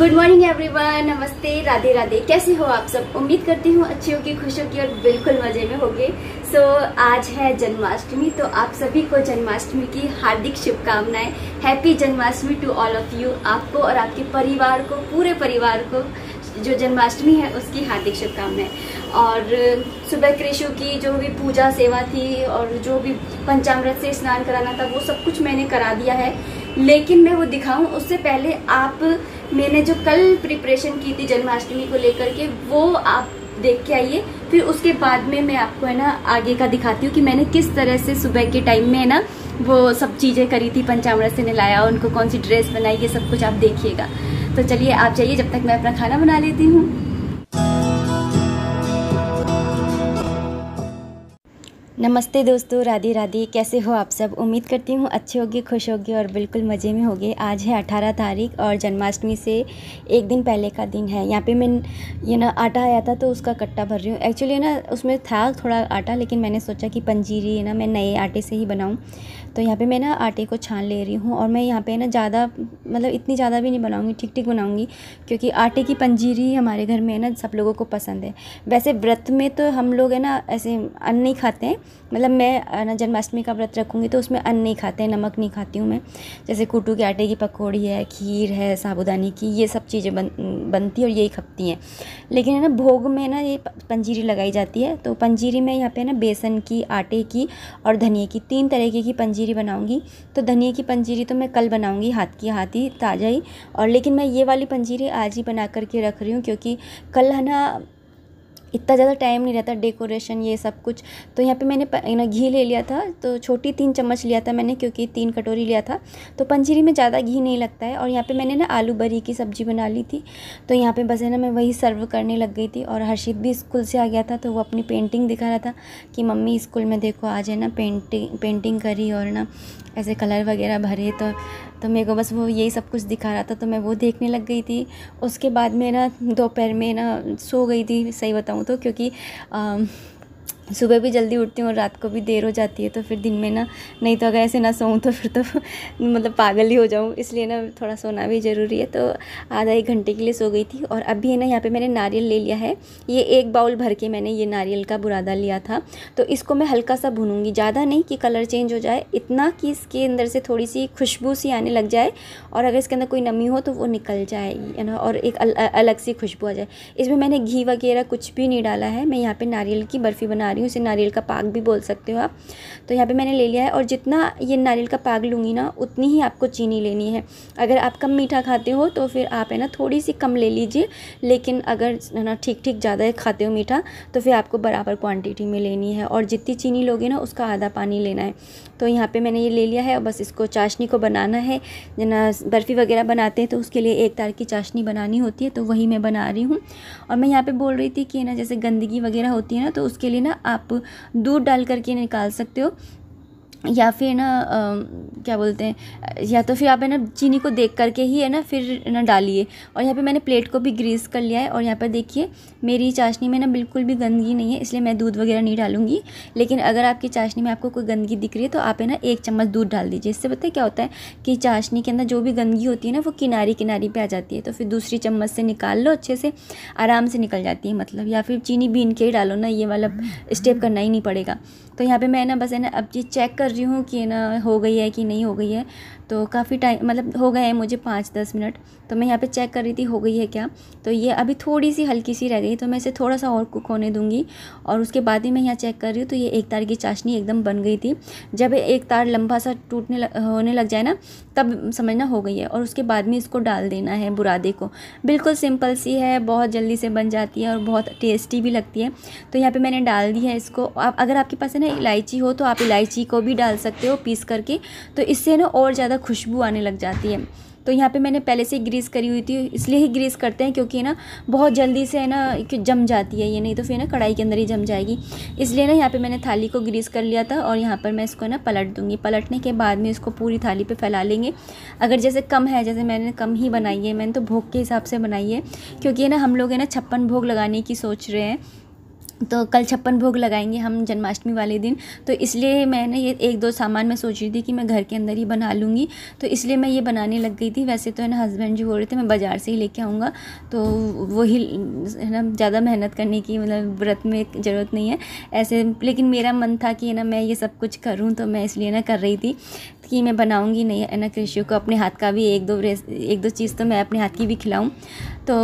Good morning everyone नमस्ते राधे राधे कैसे हो आप सब उम्मीद करती हूँ अच्छी होगी खुश होगी और बिल्कुल मजे में होगे सो so, आज है जन्माष्टमी तो आप सभी को जन्माष्टमी की हार्दिक शुभकामनाएं happy Janmashtami to all of you आपको और आपके परिवार को पूरे परिवार को जो जन्माष्टमी है उसकी हार्दिक शुभकामनाएं और सुबह कृषि की जो भी पूजा सेवा थी और जो भी पंचामृत से स्नान कराना था वो सब कुछ मैंने करा दिया है लेकिन मैं वो दिखाऊं उससे पहले आप मैंने जो कल प्रिपरेशन की थी जन्माष्टमी को लेकर के वो आप देख के आइए फिर उसके बाद में मैं आपको है ना आगे का दिखाती हूँ कि मैंने किस तरह से सुबह के टाइम में है ना वो सब चीज़ें करी थी पंचामृत से लाया उनको कौन सी ड्रेस बनाई ये सब कुछ आप देखिएगा तो चलिए आप जाइए जब तक मैं अपना खाना बना लेती हूँ नमस्ते दोस्तों राधे राधे कैसे हो आप सब उम्मीद करती हूँ अच्छे होगे खुश होगे और बिल्कुल मज़े में होगे आज है अठारह तारीख और जन्माष्टमी से एक दिन पहले का दिन है यहाँ पे मैं ये ना आटा आया था तो उसका कट्टा भर रही हूँ एक्चुअली ना उसमें था थोड़ा आटा लेकिन मैंने सोचा कि पंजीरी है ना मैं नए आटे से ही बनाऊँ तो यहाँ पर मैं ना आटे को छान ले रही हूँ और मैं यहाँ पर ना ज़्यादा मतलब इतनी ज़्यादा भी नहीं बनाऊँगी ठीक ठीक बनाऊँगी क्योंकि आटे की पंजीरी हमारे घर में है ना सब लोगों को पसंद है वैसे व्रत में तो हम लोग है ना ऐसे अन्न नहीं खाते हैं मतलब मैं जन्माष्टमी का व्रत रखूँगी तो उसमें अन्न नहीं खाते हैं नमक नहीं खाती हूँ मैं जैसे कुटू के आटे की पकौड़ी है खीर है साबुदानी की ये सब चीज़ें बन बनती हैं और यही खपती हैं लेकिन है ना भोग में ना ये पंजीरी लगाई जाती है तो पंजीरी में यहाँ पे ना बेसन की आटे की और धनिए की तीन तरीके की पंजीरी बनाऊँगी तो धनिए की पंजीरी तो मैं कल बनाऊँगी हाथ की हाथ ही ताज़ा ही और लेकिन मैं ये वाली पंजीरी आज ही बना करके रख रही हूँ क्योंकि कल है ना इतना ज़्यादा टाइम नहीं रहता डेकोरेशन ये सब कुछ तो यहाँ पे मैंने ना घी ले लिया था तो छोटी तीन चम्मच लिया था मैंने क्योंकि तीन कटोरी लिया था तो पंजीरी में ज़्यादा घी नहीं लगता है और यहाँ पे मैंने ना आलू बरी की सब्ज़ी बना ली थी तो यहाँ पे बस है ना मैं वही सर्व करने लग गई थी और हर्षित भी स्कूल से आ गया था तो वो अपनी पेंटिंग दिखा रहा था कि मम्मी स्कूल में देखो आज है ना पेंटिंग पेंटिंग करी और ना ऐसे कलर वगैरह भरे तो तो मेरे को बस वो यही सब कुछ दिखा रहा था तो मैं वो देखने लग गई थी उसके बाद मेरा ना दोपहर में ना सो गई थी सही बताऊँ तो क्योंकि आ, सुबह भी जल्दी उठती हूँ और रात को भी देर हो जाती है तो फिर दिन में ना नहीं तो अगर ऐसे ना सोऊँ तो फिर तो मतलब पागल ही हो जाऊँ इसलिए ना थोड़ा सोना भी ज़रूरी है तो आधा एक घंटे के लिए सो गई थी और अभी है ना यहाँ पे मैंने नारियल ले लिया है ये एक बाउल भर के मैंने ये नारियल का बुरादा लिया था तो इसको मैं हल्का सा भूनूंगी ज़्यादा नहीं कि कलर चेंज हो जाए इतना कि इसके अंदर से थोड़ी सी खुशबू सी आने लग जाए और अगर इसके अंदर कोई नमी हो तो वो निकल जाएगी है ना और एक अलग सी खुशबू आ जाए इसमें मैंने घी वगैरह कुछ भी नहीं डाला है मैं यहाँ पर नारियल की बर्फ़ी बना रही रही हूँ इसे नारियल का पाग भी बोल सकते हो आप तो यहाँ पे मैंने ले लिया है और जितना ये नारियल का पाग लूँगी ना उतनी ही आपको चीनी लेनी है अगर आप कम मीठा खाते हो तो फिर आप है ना थोड़ी सी कम ले लीजिए लेकिन अगर है ना ठीक ठीक ज़्यादा खाते हो मीठा तो फिर आपको बराबर क्वान्टिटी में लेनी है और जितनी चीनी लोगे ना उसका आधा पानी लेना है तो यहाँ पर मैंने ये ले लिया है और बस इसको चाशनी को बनाना है ना बर्फ़ी वगैरह बनाते हैं तो उसके लिए एक तार की चाशनी बनानी होती है तो वही मैं बना रही हूँ और मैं यहाँ पे बोल रही थी कि ना जैसे गंदगी वगैरह होती है ना तो उसके लिए ना आप दूध डाल करके निकाल सकते हो या फिर ना क्या बोलते हैं या तो फिर आप है ना चीनी को देख करके ही है ना फिर ना डालिए और यहाँ पे मैंने प्लेट को भी ग्रीस कर लिया है और यहाँ पर देखिए मेरी चाशनी में ना बिल्कुल भी गंदगी नहीं है इसलिए मैं दूध वगैरह नहीं डालूंगी लेकिन अगर आपकी चाशनी में आपको कोई गंदगी दिख रही है तो आप है ना एक चम्मच दूध डाल दीजिए इससे पता है क्या होता है कि चाशनी के अंदर जो भी गंदगी होती है ना वो किनारी किनारी पर आ जाती है तो फिर दूसरी चम्मच से निकाल लो अच्छे से आराम से निकल जाती है मतलब या फिर चीनी बीन के ही डालो ना ये वाला स्टेप हम्म, हम्म। करना ही नहीं पड़ेगा तो यहाँ पर मैं ना बस है ना अब ये चेक कर कर रही हूँ कि ना हो गई है कि नहीं हो गई है तो काफ़ी टाइम मतलब हो गए हैं मुझे पाँच दस मिनट तो मैं यहाँ पे चेक कर रही थी हो गई है क्या तो ये अभी थोड़ी सी हल्की सी रह गई तो मैं इसे थोड़ा सा और कुक होने दूंगी और उसके बाद ही मैं यहाँ चेक कर रही हूँ तो ये एक तार की चाशनी एकदम बन गई थी जब एक तार लंबा सा टूटने लग, होने लग जाए ना तब समझना हो गई है और उसके बाद में इसको डाल देना है बुरादे को बिल्कुल सिंपल सी है बहुत जल्दी से बन जाती है और बहुत टेस्टी भी लगती है तो यहाँ पर मैंने डाल दी है इसको आप अगर आपके पास है ना इलायची हो तो आप इलायची को भी डाल सकते हो पीस करके तो इससे ना और ज़्यादा खुशबू आने लग जाती है तो यहाँ पे मैंने पहले से ग्रीस करी हुई थी इसलिए ही ग्रीस करते हैं क्योंकि ना बहुत जल्दी से है ना जम जाती है ये नहीं तो फिर ना कढ़ाई के अंदर ही जम जाएगी इसलिए ना यहाँ पे मैंने थाली को ग्रीस कर लिया था और यहाँ पर मैं इसको ना पलट दूँगी पलटने के बाद में इसको पूरी थाली पे फैला लेंगे अगर जैसे कम है जैसे मैंने कम ही बनाई है मैंने तो भोग के हिसाब से बनाई है क्योंकि ना हम लोग है ना छप्पन भोग लगाने की सोच रहे हैं तो कल छप्पन भोग लगाएंगे हम जन्माष्टमी वाले दिन तो इसलिए मैंने ये एक दो सामान मैं सोच रही थी कि मैं घर के अंदर ही बना लूँगी तो इसलिए मैं ये बनाने लग गई थी वैसे तो है ना हस्बैंड जी बोल रहे थे मैं बाज़ार से ही लेके आऊँगा तो वही है ना ज़्यादा मेहनत करने की मतलब व्रत में ज़रूरत नहीं है ऐसे लेकिन मेरा मन था कि ना मैं ये सब कुछ करूँ तो मैं इसलिए ना कर रही थी कि मैं बनाऊँगी नहीं है ना कृषि को अपने हाथ का भी एक दो एक दो चीज़ तो मैं अपने हाथ की भी खिलाऊँ तो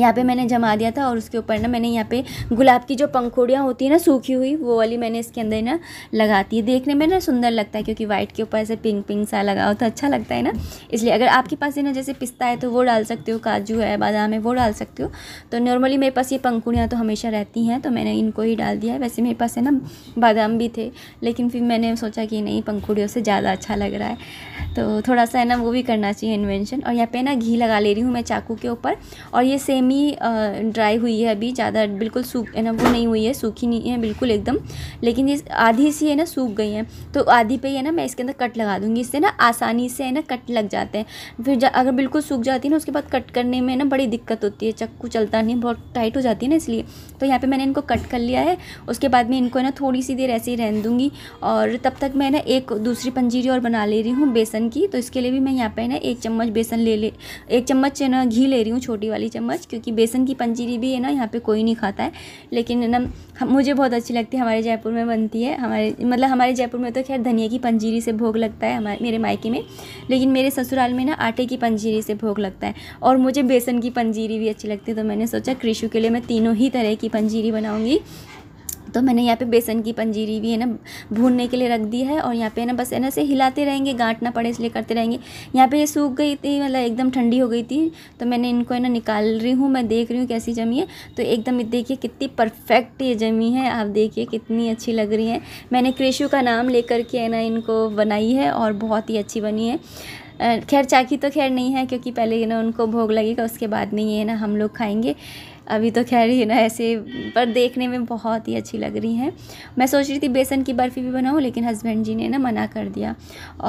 यहाँ पे मैंने जमा दिया था और उसके ऊपर ना मैंने यहाँ पे गुलाब की जो पंखोड़ियाँ होती है ना सूखी हुई वो वाली मैंने इसके अंदर ना लगाती है देखने में ना सुंदर लगता है क्योंकि वाइट के ऊपर ऐसे पिंक पिंक सा लगा हो तो अच्छा लगता है ना इसलिए अगर आपके पास ना जैसे पिस्ता है तो वो डाल सकते हो काजू है बादाम है वो डाल सकते हो तो नॉर्मली मेरे पास ये पंखुड़ियाँ तो हमेशा रहती हैं तो मैंने इनको ही डाल दिया है वैसे मेरे पास है ना बादाम भी थे लेकिन फिर मैंने सोचा कि नहीं पंखुड़ियों से ज़्यादा अच्छा लग रहा है तो थोड़ा सा है ना वो भी करना चाहिए इन्वेंशन और यहाँ पर ना घी लगा ले रही हूँ मैं चाकू के ऊपर और ये सेम सेमी ड्राई हुई है अभी ज़्यादा बिल्कुल सूख है ना वो नहीं हुई है सूखी नहीं है बिल्कुल एकदम लेकिन ये आधी सी है ना सूख गई है तो आधी पे है ना मैं इसके अंदर कट लगा दूँगी इससे ना आसानी से है ना कट लग जाते हैं फिर जा, अगर बिल्कुल सूख जाती है ना उसके बाद कट करने में ना बड़ी दिक्कत होती है चक्कू चलता नहीं बहुत टाइट हो जाती है ना इसलिए तो यहाँ पर मैंने इनको कट कर लिया है उसके बाद मैं इनको है ना थोड़ी सी देर ऐसे ही रहन दूँगी और तब तक मैं ना एक दूसरी पंजीरी और बना ले रही हूँ बेसन की तो इसके लिए भी मैं यहाँ पर ना एक चम्मच बेसन ले ले एक चम्मच ना घी ले रही हूँ छोटी वाली चम्मच क्योंकि बेसन की पंजीरी भी है ना यहाँ पे कोई नहीं खाता है लेकिन ना मुझे बहुत अच्छी लगती है हमारे जयपुर में बनती है हमारे मतलब हमारे जयपुर में तो खैर धनिया की पंजीरी से भोग लगता है हमारे मेरे मायके में लेकिन मेरे ससुराल में ना आटे की पंजीरी से भोग लगता है और मुझे बेसन की पंजीरी भी अच्छी लगती है तो मैंने सोचा कृषि के लिए मैं तीनों ही तरह की पंजीरी बनाऊँगी तो मैंने यहाँ पे बेसन की पंजीरी भी है ना भूनने के लिए रख दी है और यहाँ पे है ना बस है ना से हिलाते रहेंगे गांठना पड़े इसलिए करते रहेंगे यहाँ पे ये सूख गई थी मतलब एकदम ठंडी हो गई थी तो मैंने इनको है ना निकाल रही हूँ मैं देख रही हूँ कैसी जमी है तो एकदम देखिए कितनी परफेक्ट ये जमी है आप देखिए कितनी अच्छी लग रही है मैंने क्रेशू का नाम ले करके है ना इनको बनाई है और बहुत ही अच्छी बनी है खैर चाकी तो खैर नहीं है क्योंकि पहले ना उनको भोग लगेगा उसके बाद में ये ना हम लोग खाएँगे अभी तो खैर ही ना ऐसे पर देखने में बहुत ही अच्छी लग रही हैं मैं सोच रही थी बेसन की बर्फ़ी भी बनाऊँ लेकिन हस्बैंड जी ने ना मना कर दिया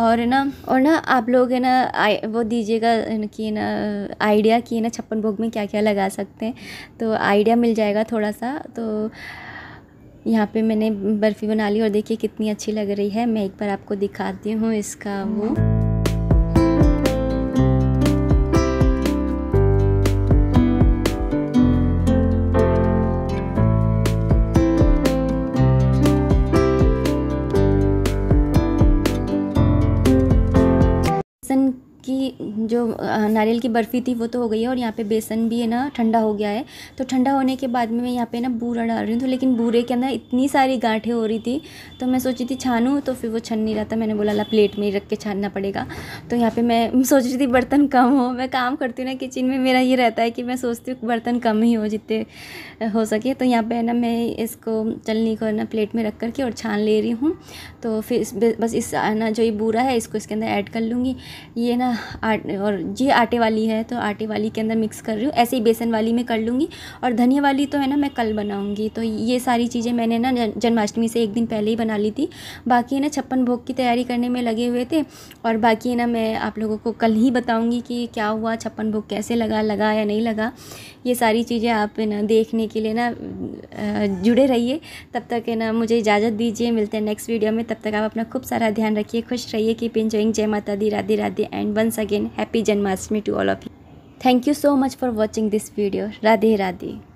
और ना और ना आप लोग है ना वो दीजिएगा कि ना आइडिया कि ना छप्पन भोग में क्या क्या लगा सकते हैं तो आइडिया मिल जाएगा थोड़ा सा तो यहाँ पे मैंने बर्फ़ी बना ली और देखिए कितनी अच्छी लग रही है मैं एक बार आपको दिखाती हूँ इसका वो की जो नारियल की बर्फ़ी थी वो तो हो गई है और यहाँ पे बेसन भी है ना ठंडा हो गया है तो ठंडा होने के बाद में मैं यहाँ पे ना बूरा डाल रही हूँ तो लेकिन बूरे के अंदर इतनी सारी गांठें हो रही थी तो मैं सोची थी छानूँ तो फिर वो छन नहीं रहा था मैंने बोला ला प्लेट में ही रख के छानना पड़ेगा तो यहाँ पर मैं सोच रही थी बर्तन कम हो मैं काम करती हूँ ना किचन में मेरा ये रहता है कि मैं सोचती हूँ बर्तन कम ही हो जितने हो सके तो यहाँ पर ना मैं इसको चलनी को ना प्लेट में रख करके और छान ले रही हूँ तो फिर बस इस ना जो ये बूरा है इसको इसके अंदर ऐड कर लूँगी ये ना और ये आटे वाली है तो आटे वाली के अंदर मिक्स कर रही हूँ ऐसे ही बेसन वाली में कर लूँगी और धनिया वाली तो है ना मैं कल बनाऊँगी तो ये सारी चीज़ें मैंने ना जन्माष्टमी से एक दिन पहले ही बना ली थी बाकी है ना छप्पन भोग की तैयारी करने में लगे हुए थे और बाकी है ना मैं आप लोगों को कल ही बताऊँगी कि क्या हुआ छप्पन भोग कैसे लगा लगा या नहीं लगा ये सारी चीज़ें आप ना देखने के लिए ना जुड़े रहिए तब तक है ना मुझे इजाज़त दीजिए मिलते हैं नेक्स्ट वीडियो में तब तक आप अपना खूब सारा ध्यान रखिए खुश रहिए कीप इंजॉइंग जय माता दी राधे राधे एंड बन सक again happy Janmashtami to all of you. Thank you so much for watching this video. Radhe Radhe.